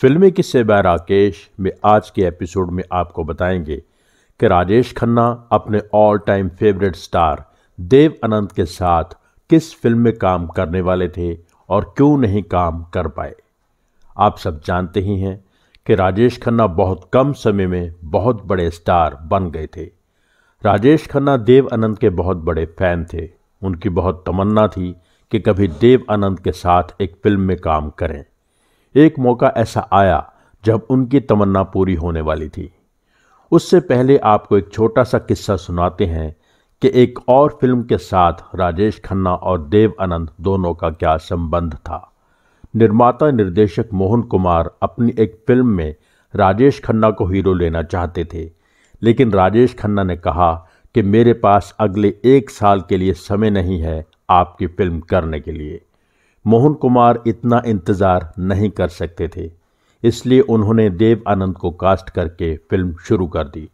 फिल्मी किस्से बै राकेश में आज के एपिसोड में आपको बताएंगे कि राजेश खन्ना अपने all time favourite star Dev Anand के साथ किस फिल्म में काम करने वाले थे और क्यों नहीं काम कर पाए आप सब जानते ही हैं कि राजेश खन्ना बहुत कम समय में बहुत बड़े स्टार बन गए थे राजेश खन्ना देव अनंत के बहुत बड़े फैन थे उनकी बहुत तमन्ना थी कि कभी देव अनंत के साथ एक फिल्म में काम करें एक मौका ऐसा आया जब उनकी तमन्ना पूरी होने वाली थी उससे पहले आपको एक छोटा सा किस्सा सुनाते हैं कि एक और फिल्म के साथ राजेश खन्ना और देव आनंद दोनों का क्या संबंध था निर्माता निर्देशक मोहन कुमार अपनी एक फिल्म में राजेश खन्ना को हीरो लेना चाहते थे लेकिन राजेश खन्ना ने कहा कि मेरे पास अगले एक साल के लिए समय नहीं है आपकी फिल्म करने के लिए मोहन कुमार इतना इंतज़ार नहीं कर सकते थे इसलिए उन्होंने देव आनंद को कास्ट करके फिल्म शुरू कर दी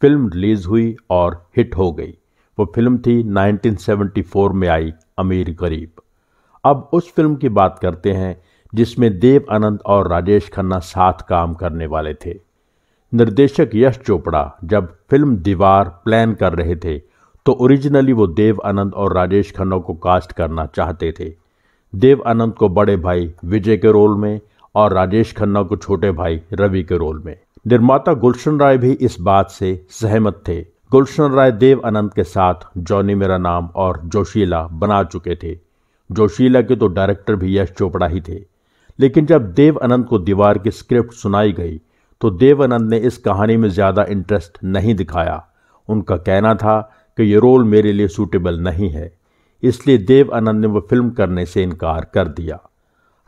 फिल्म रिलीज़ हुई और हिट हो गई वो फिल्म थी 1974 में आई अमीर गरीब अब उस फिल्म की बात करते हैं जिसमें देव आनंद और राजेश खन्ना साथ काम करने वाले थे निर्देशक यश चोपड़ा जब फिल्म दीवार प्लान कर रहे थे तो ओरिजिनली वो देव आनंद और राजेश खन्ना को कास्ट करना चाहते थे देव आनंद को बड़े भाई विजय के रोल में और राजेश खन्ना को छोटे भाई रवि के रोल में निर्माता गुलशन राय भी इस बात से सहमत थे गुलशन राय देव आनंद के साथ जॉनी मेरा नाम और जोशीला बना चुके थे जोशीला के तो डायरेक्टर भी यश चोपड़ा ही थे लेकिन जब देव आनंद को दीवार की स्क्रिप्ट सुनाई गई तो देव आनंद ने इस कहानी में ज़्यादा इंटरेस्ट नहीं दिखाया उनका कहना था कि ये रोल मेरे लिए सूटेबल नहीं है इसलिए देव आनंद ने वो फिल्म करने से इनकार कर दिया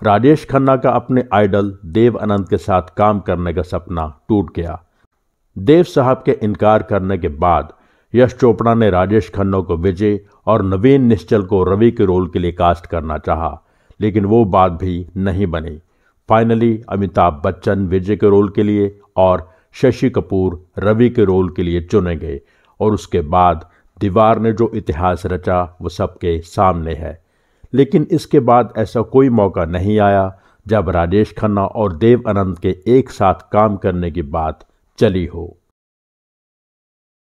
राजेश खन्ना का अपने आइडल देव आनंद के साथ काम करने का सपना टूट गया देव साहब के इनकार करने के बाद यश चोपड़ा ने राजेश खन्ना को विजय और नवीन निश्चल को रवि के रोल के लिए कास्ट करना चाहा लेकिन वो बात भी नहीं बनी फाइनली अमिताभ बच्चन विजय के रोल के लिए और शशि कपूर रवि के रोल के लिए चुने गए और उसके बाद दीवार ने जो इतिहास रचा वो सबके सामने है लेकिन इसके बाद ऐसा कोई मौका नहीं आया जब राजेश खन्ना और देव आनंद के एक साथ काम करने की बात चली हो